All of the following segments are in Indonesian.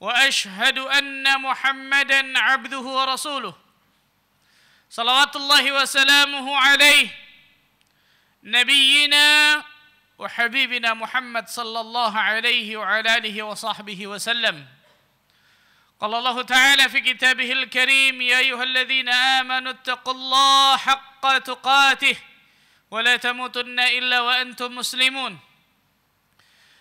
واشهد ان محمدا عبده ورسوله صلوات الله وسلامه عليه نبينا وحبيبنا محمد صلى الله عليه وعلى اله وصحبه وسلم قال الله تعالى في كتابه الكريم يا ايها الذين امنوا اتقوا الله حق تقاته ولا تموتن الا وانتم مسلمون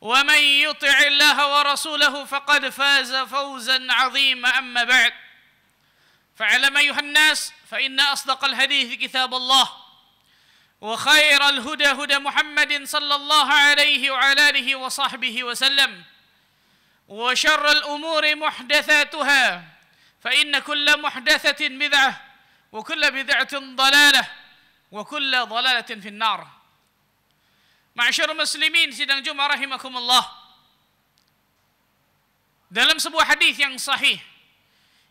ومن يطع الله ورسوله فقد فاز فوزا عظيما أما بعد فاعلم أيها الناس فإن أصدق الحديث كتاب الله وخير الهدى هدى محمد صلى الله عليه وعلى آله وصحبه وسلم وشر الأمور محدثاتها فإن كل محدثة بدعة وكل بدعة ضلالة وكل ضلالة في النار Ma'asyar muslimin sidang Jum'ah rahimakumullah. Dalam sebuah hadis yang sahih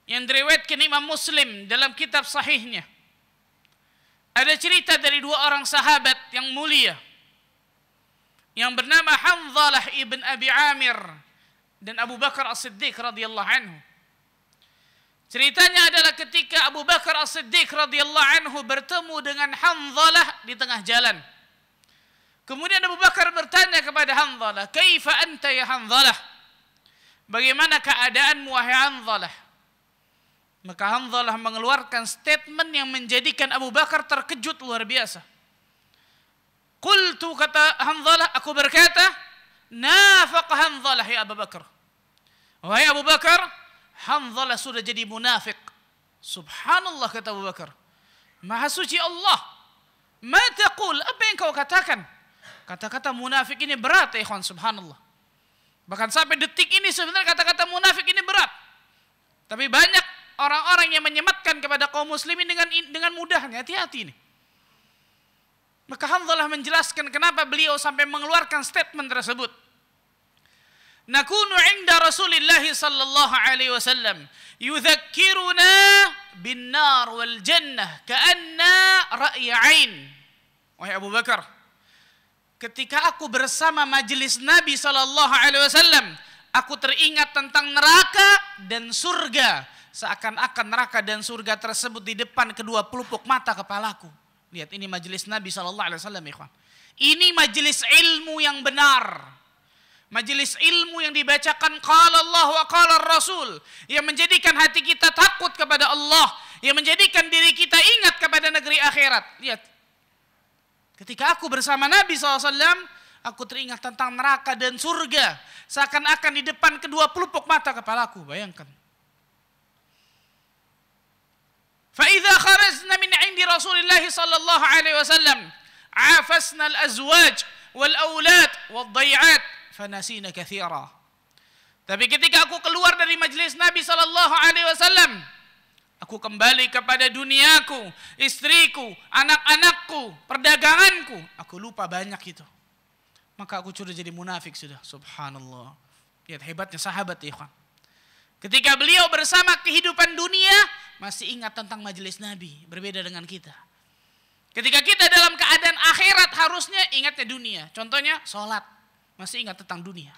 yang diriwayatkan Imam Muslim dalam kitab sahihnya. Ada cerita dari dua orang sahabat yang mulia yang bernama Hanzalah ibn Abi Amir dan Abu Bakar As-Siddiq radhiyallahu anhu. Ceritanya adalah ketika Abu Bakar As-Siddiq radhiyallahu anhu bertemu dengan Hanzalah di tengah jalan. Kemudian Abu Bakar bertanya kepada Hanzalah, "Kaifa anta ya Hanzalah?" Bagaimana keadaanmu wahai Hanzalah? Maka Hanzalah mengeluarkan statement yang menjadikan Abu Bakar terkejut luar biasa. Qultu kata Hanzalah, aku berkata, "Nafaq Hanzalah ya Abu Bakar." Wahai Abu Bakar, Hanzalah sudah jadi munafik. Subhanallah kata Abu Bakar. Maha suci Allah. Ma taqul? Apa yang kau katakan? Kata-kata munafik ini berat ya ikhwan subhanallah. Bahkan sampai detik ini sebenarnya kata-kata munafik ini berat. Tapi banyak orang-orang yang menyematkan kepada kaum muslimin dengan dengan mudahnya. Hati-hati nih. Maka Hamzah menjelaskan kenapa beliau sampai mengeluarkan statement tersebut. Nakunu inda Rasulillah sallallahu alaihi wasallam yudzakkiruna bin nar wal jannah ka'anna Wahai Abu Bakar, ketika aku bersama majelis Nabi Shallallahu Alaihi Wasallam, aku teringat tentang neraka dan surga. Seakan-akan neraka dan surga tersebut di depan kedua pelupuk mata kepalaku. Lihat ini majelis Nabi Shallallahu Alaihi Wasallam, ikhwan. Ini majelis ilmu yang benar. Majelis ilmu yang dibacakan kalau Allah wa qala Rasul yang menjadikan hati kita takut kepada Allah, yang menjadikan diri kita ingat kepada negeri akhirat. Lihat, Ketika aku bersama Nabi SAW, aku teringat tentang neraka dan surga. Seakan-akan di depan kedua pelupuk mata kepala aku, Bayangkan. Fa'idha kharajna min indi Rasulullah sallallahu alaihi wasallam. Afasna al-azwaj wal-awlad wal-dayi'at. Fanasina kathira. Tapi ketika aku keluar dari majelis Nabi sallallahu alaihi wasallam. Aku kembali kepada duniaku, istriku, anak-anakku, perdaganganku. Aku lupa banyak itu. Maka aku sudah jadi munafik sudah. Subhanallah. Lihat hebatnya sahabat ikhwan. Ketika beliau bersama kehidupan dunia, masih ingat tentang majelis Nabi. Berbeda dengan kita. Ketika kita dalam keadaan akhirat harusnya ingatnya dunia. Contohnya sholat. Masih ingat tentang dunia.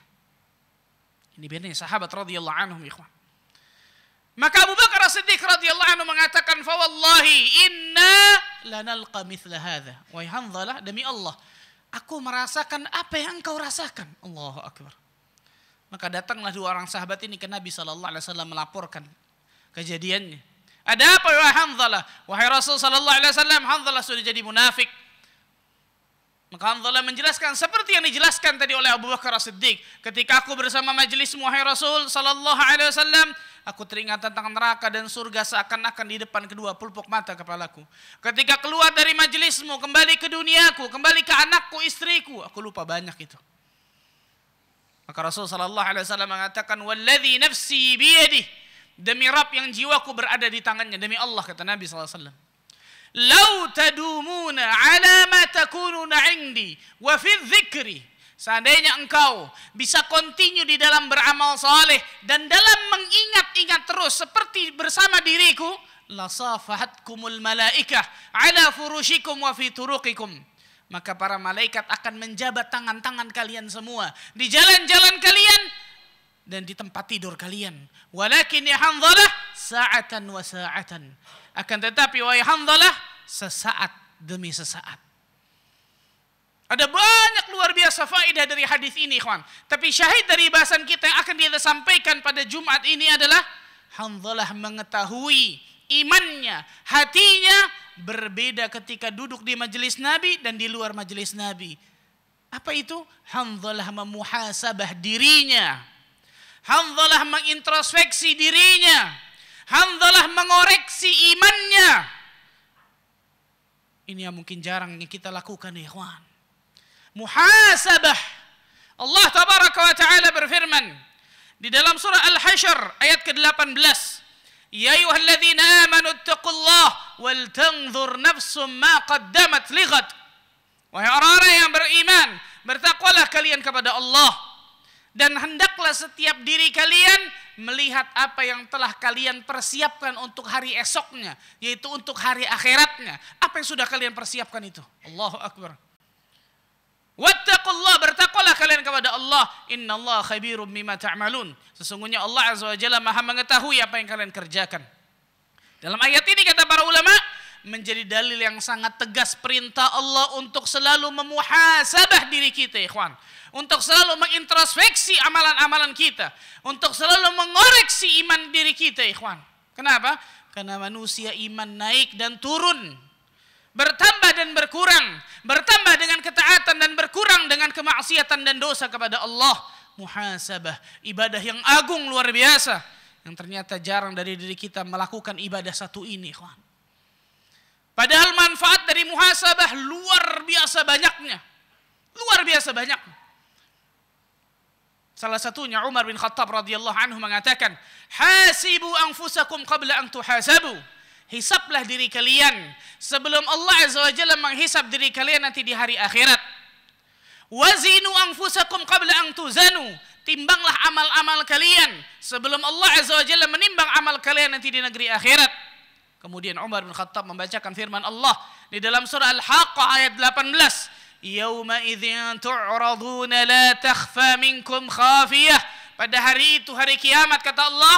Ini bedanya sahabat radhiyallahu anhum ikhwan. Maka Abu Bakar Siddiq radhiyallahu anhu mengatakan, "Fawallahi inna lanalqa mithla hadza." Wahai Hanzalah, demi Allah, aku merasakan apa yang engkau rasakan. Allahu akbar. Maka datanglah dua orang sahabat ini ke Nabi sallallahu alaihi wasallam melaporkan kejadiannya. Ada apa wahai Hanzalah? Wahai Rasul sallallahu alaihi wasallam, Hanzalah sudah jadi munafik. Maka Allah menjelaskan seperti yang dijelaskan tadi oleh Abu Bakar As-Siddiq. Ketika aku bersama majelis wahai Rasul sallallahu alaihi wasallam, aku teringat tentang neraka dan surga seakan-akan di depan kedua pelupuk mata kepalaku. Ketika keluar dari majelismu, kembali ke duniaku, kembali ke anakku, istriku, aku lupa banyak itu. Maka Rasul sallallahu alaihi wasallam mengatakan, "Wallazi nafsi biyadihi" Demi Rabb yang jiwaku berada di tangannya, demi Allah kata Nabi sallallahu alaihi wasallam. Lau tadumuna ala ma takununa indi wa fi dzikri. Seandainya engkau bisa continue di dalam beramal saleh dan dalam mengingat-ingat terus seperti bersama diriku, La safahatkumul malaikah ala furushikum wa fi turuqikum maka para malaikat akan menjabat tangan-tangan kalian semua di jalan-jalan kalian dan di tempat tidur kalian walakin ya hanzalah sa'atan wa sa'atan akan tetapi wahai Hamdalah, sesaat demi sesaat. Ada banyak luar biasa faedah dari hadis ini, ikhwan. Tapi syahid dari bahasan kita yang akan kita sampaikan pada Jumat ini adalah Hamdalah mengetahui imannya, hatinya berbeda ketika duduk di majelis Nabi dan di luar majelis Nabi. Apa itu? Hamdalah memuhasabah dirinya. Hamdalah mengintrospeksi dirinya Hanzalah mengoreksi imannya. Ini yang mungkin jarang yang kita lakukan, ya ikhwan. Muhasabah. Allah tabaraka wa ta'ala berfirman di dalam surah Al-Hasyr ayat ke-18. Ya أيها amanu آمنوا wal tanzur nafsum ma qaddamat Wahai orang-orang yang beriman, bertakwalah kalian kepada Allah dan hendaklah setiap diri kalian melihat apa yang telah kalian persiapkan untuk hari esoknya, yaitu untuk hari akhiratnya. Apa yang sudah kalian persiapkan itu? Allahu Akbar. Wattaqullah, bertakwalah kalian kepada Allah. Inna Allah khabirum mima ta'malun. Sesungguhnya Allah Azza wa Jalla maha mengetahui apa yang kalian kerjakan. Dalam ayat ini kata para ulama, menjadi dalil yang sangat tegas perintah Allah untuk selalu memuhasabah diri kita, ikhwan. Untuk selalu mengintrospeksi amalan-amalan kita, untuk selalu mengoreksi iman diri kita, ikhwan. Kenapa? Karena manusia iman naik dan turun bertambah dan berkurang, bertambah dengan ketaatan dan berkurang dengan kemaksiatan dan dosa kepada Allah. Muhasabah, ibadah yang agung luar biasa yang ternyata jarang dari diri kita melakukan ibadah satu ini, ikhwan. Padahal manfaat dari muhasabah luar biasa banyaknya. Luar biasa banyak. Salah satunya Umar bin Khattab radhiyallahu anhu mengatakan, "Hasibu anfusakum qabla an tuhasabu." Hisablah diri kalian sebelum Allah Azza wa Jalla menghisab diri kalian nanti di hari akhirat. Wazinu anfusakum qabla an tuzanu. Timbanglah amal-amal kalian sebelum Allah Azza wa Jalla menimbang amal kalian nanti di negeri akhirat. Kemudian Umar bin Khattab membacakan firman Allah di dalam surah Al-Haqqah ayat 18. Yawma idzin tu'raduna la takhfa minkum khafiyah. Pada hari itu hari kiamat kata Allah,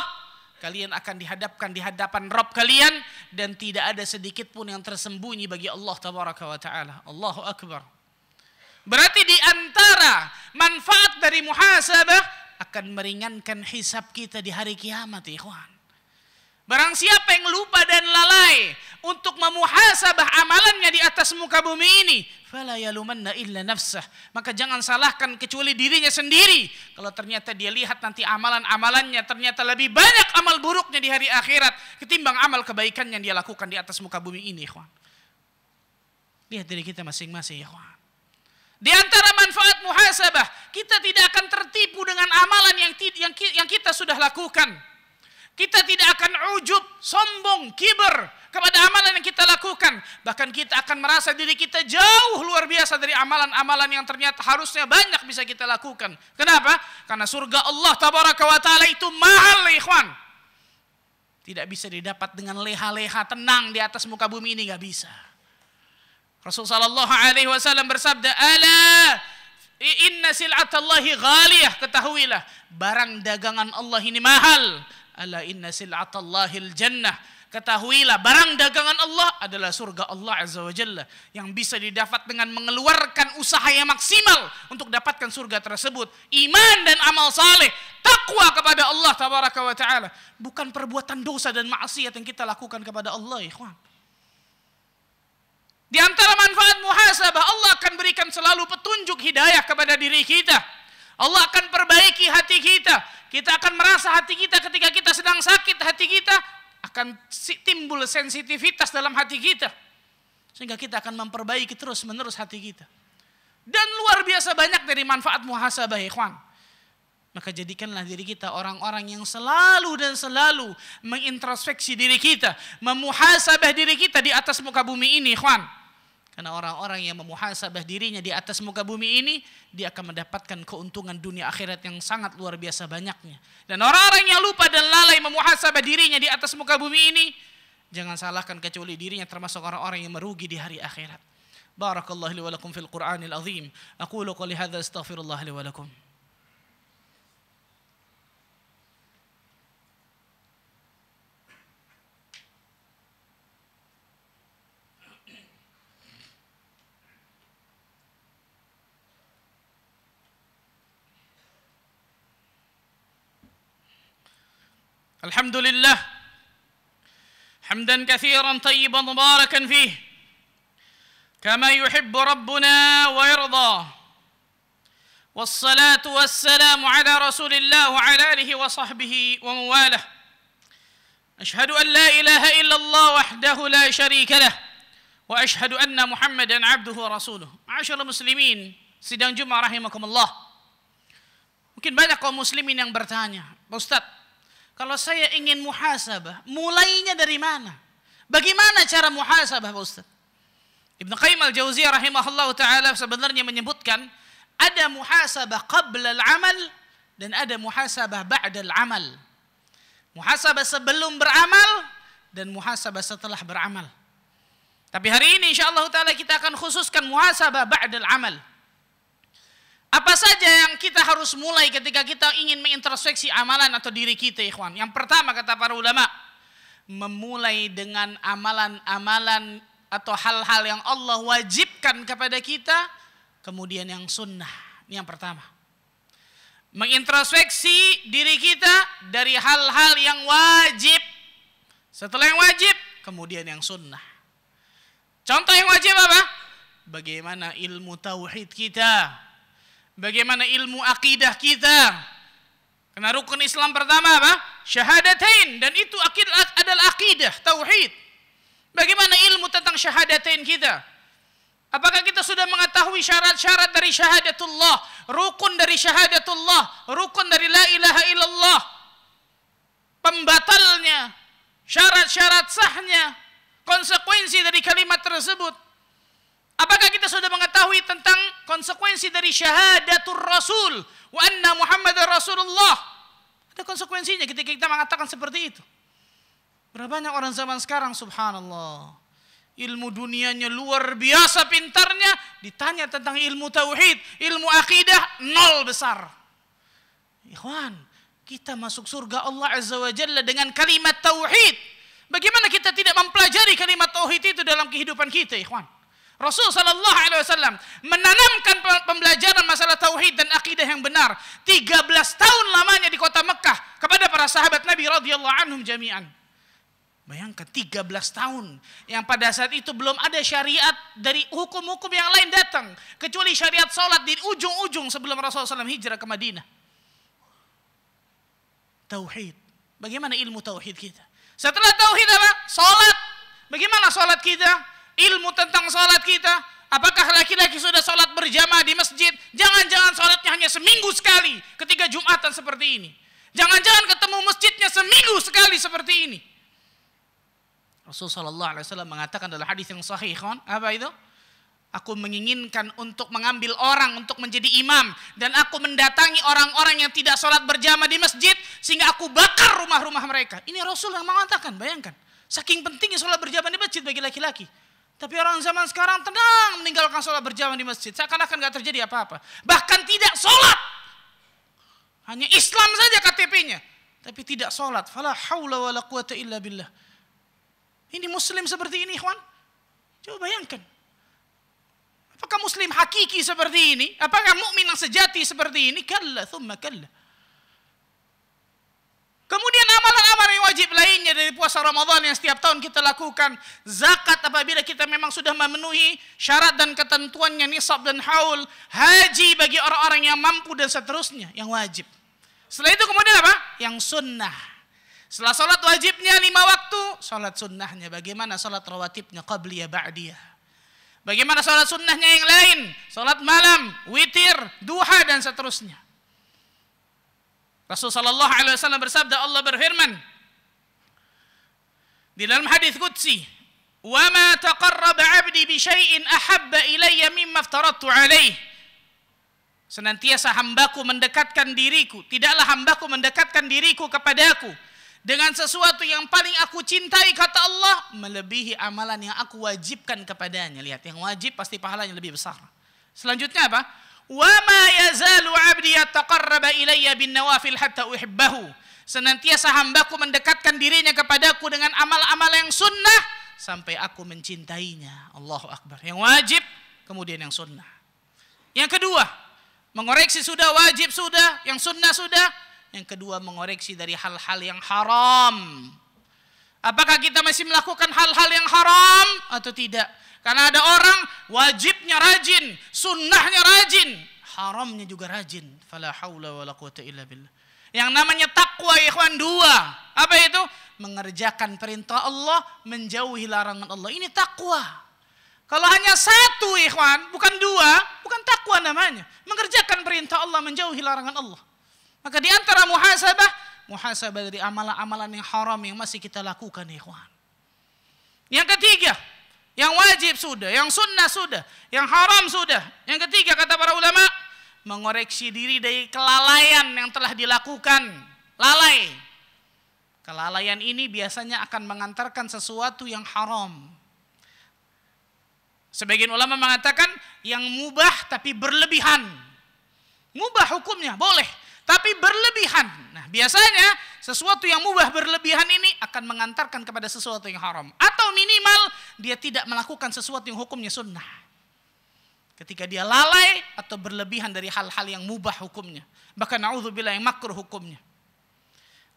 kalian akan dihadapkan di hadapan Rabb kalian dan tidak ada sedikit pun yang tersembunyi bagi Allah tabaraka wa taala. Allahu akbar. Berarti di antara manfaat dari muhasabah akan meringankan hisab kita di hari kiamat, ikhwan. Barang siapa yang lupa dan lalai untuk memuhasabah amalannya di atas muka bumi ini, fala yalumanna illa nafsah. Maka jangan salahkan kecuali dirinya sendiri. Kalau ternyata dia lihat nanti amalan-amalannya ternyata lebih banyak amal buruknya di hari akhirat ketimbang amal kebaikan yang dia lakukan di atas muka bumi ini, ikhwan. Lihat diri kita masing-masing, ikhwan. Di antara manfaat muhasabah, kita tidak akan tertipu dengan amalan yang yang kita sudah lakukan kita tidak akan ujub, sombong, kiber kepada amalan yang kita lakukan. Bahkan kita akan merasa diri kita jauh luar biasa dari amalan-amalan yang ternyata harusnya banyak bisa kita lakukan. Kenapa? Karena surga Allah tabaraka wa ta'ala itu mahal, ya ikhwan. Tidak bisa didapat dengan leha-leha tenang di atas muka bumi ini, nggak bisa. Rasulullah sallallahu alaihi wasallam bersabda, "Ala inna sil'atallahi ghaliyah." Ketahuilah, barang dagangan Allah ini mahal. Ala inna sil'atallahil jannah. Ketahuilah barang dagangan Allah adalah surga Allah Azza wa Jalla yang bisa didapat dengan mengeluarkan usaha yang maksimal untuk dapatkan surga tersebut. Iman dan amal saleh, takwa kepada Allah tabaraka wa taala, bukan perbuatan dosa dan maksiat yang kita lakukan kepada Allah, ya ikhwan. Di antara manfaat muhasabah Allah akan berikan selalu petunjuk hidayah kepada diri kita. Allah akan perbaiki hati kita. Kita akan merasa hati kita ketika kita sedang sakit, hati kita akan timbul sensitivitas dalam hati kita. Sehingga kita akan memperbaiki terus-menerus hati kita. Dan luar biasa banyak dari manfaat muhasabah ya ikhwan. Maka jadikanlah diri kita orang-orang yang selalu dan selalu mengintrospeksi diri kita. Memuhasabah diri kita di atas muka bumi ini ikhwan karena orang-orang yang memuhasabah dirinya di atas muka bumi ini, dia akan mendapatkan keuntungan dunia akhirat yang sangat luar biasa banyaknya. Dan orang-orang yang lupa dan lalai memuhasabah dirinya di atas muka bumi ini, jangan salahkan kecuali dirinya termasuk orang-orang yang merugi di hari akhirat. Barakallahu li wa lakum fil Qur'anil azim. Aku qali hadza astaghfirullah li wa lakum. الحمد لله حمدا كثيرا طيبا مباركا فيه كما يحب ربنا ويرضى والصلاة والسلام على رسول الله وعلى آله وصحبه ومواله أشهد أن لا إله إلا الله وحده لا شريك له وأشهد أن محمدا عبده ورسوله معاشر المسلمين sidang Jumat رحمكم الله ممكن kaum مسلمين yang bertanya Ustaz Kalau saya ingin muhasabah, mulainya dari mana? Bagaimana cara muhasabah Pak Ustaz? Ibn Qayyim al-Jauziyah rahimahullah taala sebenarnya menyebutkan ada muhasabah qabla al-amal dan ada muhasabah ba'da al-amal. Muhasabah sebelum beramal dan muhasabah setelah beramal. Tapi hari ini insyaallah taala kita akan khususkan muhasabah ba'da al-amal. Apa saja yang kita harus mulai ketika kita ingin mengintrospeksi amalan atau diri kita, ikhwan? Yang pertama kata para ulama, memulai dengan amalan-amalan atau hal-hal yang Allah wajibkan kepada kita, kemudian yang sunnah. Ini yang pertama. Mengintrospeksi diri kita dari hal-hal yang wajib. Setelah yang wajib, kemudian yang sunnah. Contoh yang wajib apa? Bagaimana ilmu tauhid kita? bagaimana ilmu akidah kita. Karena rukun Islam pertama apa? Syahadatain dan itu akidah adalah akidah, tauhid. Bagaimana ilmu tentang syahadatain kita? Apakah kita sudah mengetahui syarat-syarat dari syahadatullah, rukun dari syahadatullah, rukun dari la ilaha illallah, pembatalnya, syarat-syarat sahnya, konsekuensi dari kalimat tersebut? Apakah kita sudah mengetahui mengetahui tentang konsekuensi dari syahadatul rasul wa anna Muhammad Rasulullah. Ada konsekuensinya ketika kita mengatakan seperti itu. Berapa banyak orang zaman sekarang subhanallah. Ilmu dunianya luar biasa pintarnya. Ditanya tentang ilmu tauhid, ilmu akidah nol besar. Ikhwan, kita masuk surga Allah Azza wa Jalla dengan kalimat tauhid. Bagaimana kita tidak mempelajari kalimat tauhid itu dalam kehidupan kita, ikhwan? Rasul Shallallahu Alaihi Wasallam menanamkan pembelajaran masalah tauhid dan akidah yang benar 13 tahun lamanya di kota Mekah kepada para sahabat Nabi radhiyallahu anhum jami'an. Bayangkan 13 tahun yang pada saat itu belum ada syariat dari hukum-hukum yang lain datang kecuali syariat solat di ujung-ujung sebelum Rasulullah SAW hijrah ke Madinah. Tauhid. Bagaimana ilmu tauhid kita? Setelah tauhid apa? Solat. Bagaimana solat kita? ilmu tentang sholat kita. Apakah laki-laki sudah sholat berjamaah di masjid? Jangan-jangan sholatnya hanya seminggu sekali ketika Jumatan seperti ini. Jangan-jangan ketemu masjidnya seminggu sekali seperti ini. Rasulullah SAW mengatakan dalam hadis yang sahih, kan? apa itu? Aku menginginkan untuk mengambil orang untuk menjadi imam dan aku mendatangi orang-orang yang tidak sholat berjamaah di masjid sehingga aku bakar rumah-rumah mereka. Ini Rasul yang mengatakan, bayangkan. Saking pentingnya sholat berjamaah di masjid bagi laki-laki. Tapi orang zaman sekarang tenang meninggalkan sholat berjamaah di masjid. Seakan-akan gak terjadi apa-apa. Bahkan tidak sholat. Hanya Islam saja KTP-nya. Tapi tidak sholat. Fala hawla wa la quwata illa billah. Ini muslim seperti ini, Ikhwan. Coba bayangkan. Apakah muslim hakiki seperti ini? Apakah mukmin yang sejati seperti ini? Kalla, thumma kalla. Kemudian amalan-amalan yang wajib lainnya puasa Ramadan yang setiap tahun kita lakukan, zakat apabila kita memang sudah memenuhi syarat dan ketentuannya nisab dan haul, haji bagi orang-orang yang mampu dan seterusnya yang wajib. Setelah itu kemudian apa? Yang sunnah. Setelah sholat wajibnya lima waktu, sholat sunnahnya. Bagaimana sholat rawatibnya? Qabliya ba'diyah. Bagaimana sholat sunnahnya yang lain? Sholat malam, witir, duha dan seterusnya. Rasulullah Shallallahu Alaihi Wasallam bersabda Allah berfirman, di dalam hadis qudsi, "Wa ma taqarraba 'abdi bi syai'in ahabba ilayya mimma aftaradtu 'alaihi." Senantiasa hambaku mendekatkan diriku, tidaklah hambaku mendekatkan diriku kepadaku dengan sesuatu yang paling aku cintai kata Allah melebihi amalan yang aku wajibkan kepadanya lihat yang wajib pasti pahalanya lebih besar selanjutnya apa wa ma yazalu 'abdi yataqarraba ilayya bin nawafil hatta uhibbahu Senantiasa hambaku mendekatkan dirinya kepadaku dengan amal-amal yang sunnah sampai aku mencintainya. Allahu Akbar. Yang wajib, kemudian yang sunnah. Yang kedua, mengoreksi sudah wajib sudah, yang sunnah sudah. Yang kedua, mengoreksi dari hal-hal yang haram. Apakah kita masih melakukan hal-hal yang haram atau tidak? Karena ada orang wajibnya rajin, sunnahnya rajin, haramnya juga rajin. Fala haula wala quwata illa billah. Yang namanya takwa ikhwan dua. Apa itu? Mengerjakan perintah Allah, menjauhi larangan Allah. Ini takwa. Kalau hanya satu ikhwan, bukan dua, bukan takwa namanya. Mengerjakan perintah Allah, menjauhi larangan Allah. Maka di antara muhasabah, muhasabah dari amalan-amalan yang haram yang masih kita lakukan ikhwan. Yang ketiga, yang wajib sudah, yang sunnah sudah, yang haram sudah. Yang ketiga kata para ulama, mengoreksi diri dari kelalaian yang telah dilakukan. Lalai. Kelalaian ini biasanya akan mengantarkan sesuatu yang haram. Sebagian ulama mengatakan yang mubah tapi berlebihan. Mubah hukumnya boleh, tapi berlebihan. Nah, biasanya sesuatu yang mubah berlebihan ini akan mengantarkan kepada sesuatu yang haram atau minimal dia tidak melakukan sesuatu yang hukumnya sunnah. Ketika dia lalai atau berlebihan dari hal-hal yang mubah hukumnya. Bahkan na'udzubillah yang makruh hukumnya.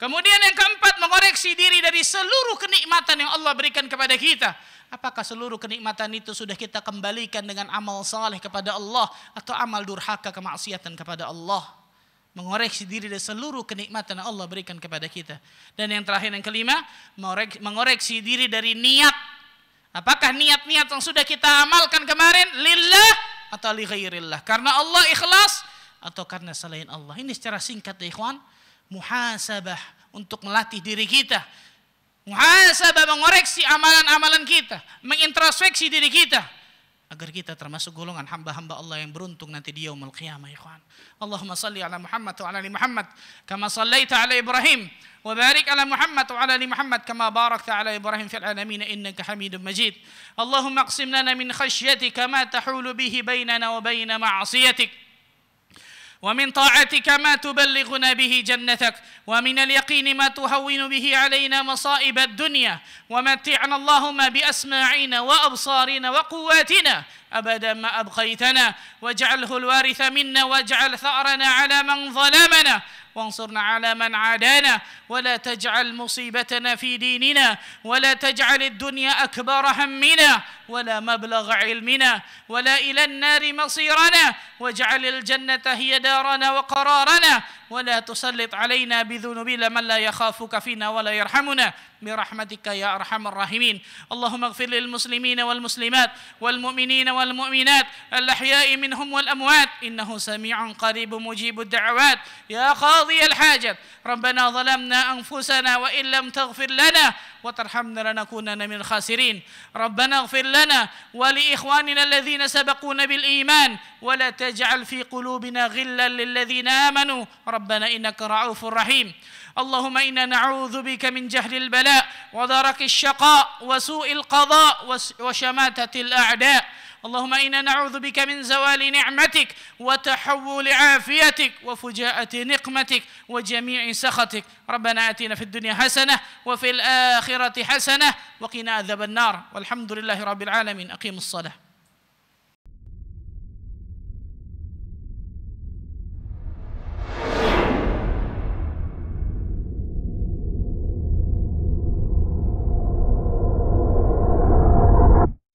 Kemudian yang keempat mengoreksi diri dari seluruh kenikmatan yang Allah berikan kepada kita. Apakah seluruh kenikmatan itu sudah kita kembalikan dengan amal saleh kepada Allah atau amal durhaka kemaksiatan kepada Allah? Mengoreksi diri dari seluruh kenikmatan yang Allah berikan kepada kita. Dan yang terakhir yang kelima, mengoreksi diri dari niat. Apakah niat-niat yang sudah kita amalkan kemarin lillah atau li ghairillah? Karena Allah ikhlas atau karena selain Allah? Ini secara singkat ya ikhwan, muhasabah untuk melatih diri kita. Muhasabah mengoreksi amalan-amalan kita, mengintrospeksi diri kita agar kita termasuk golongan hamba-hamba Allah yang beruntung nanti di yaumul qiyamah ikhwan. Allahumma salli ala Muhammad wa ala ali Muhammad kama sallaita ala Ibrahim wa barik ala Muhammad wa ala ali Muhammad kama barakta ala Ibrahim fil alamin innaka Hamidum Majid. Allahumma aqsim lana min khashyatika ma tahulu bihi bainana wa bain ma'siyatika ومن طاعتك ما تبلغنا به جنتك ومن اليقين ما تهون به علينا مصائب الدنيا ومتعنا اللهم بأسماعنا وأبصارنا وقواتنا أبدا ما أبقيتنا واجعله الوارث منا واجعل ثأرنا على من ظلمنا وانصرنا على من عادانا ولا تجعل مصيبتنا في ديننا ولا تجعل الدنيا أكبر همنا ولا مبلغ علمنا ولا إلى النار مصيرنا واجعل الجنة هي دارنا وقرارنا ولا تسلط علينا بذنوبنا من لا يخافك فينا ولا يرحمنا برحمتك يا أرحم الراحمين اللهم اغفر للمسلمين والمسلمات والمؤمنين والمؤمنات الأحياء منهم والأموات إنه سميع قريب مجيب الدعوات يا قاضي الحاجة ربنا ظلمنا أنفسنا وإن لم تغفر لنا وترحمنا لنكونن من الخاسرين ربنا اغفر لنا ولإخواننا الذين سبقونا بالإيمان ولا تجعل في قلوبنا غلا للذين آمنوا ربنا إنك رعوف رحيم اللهم إنا نعوذ بك من جهل البلاء ودرك الشقاء وسوء القضاء وشماتة الأعداء اللهم إنا نعوذ بك من زوال نعمتك وتحول عافيتك وفجاءة نقمتك وجميع سخطك ربنا آتنا في الدنيا حسنة وفي الآخرة حسنة وقنا عذاب النار والحمد لله رب العالمين أقيم الصلاة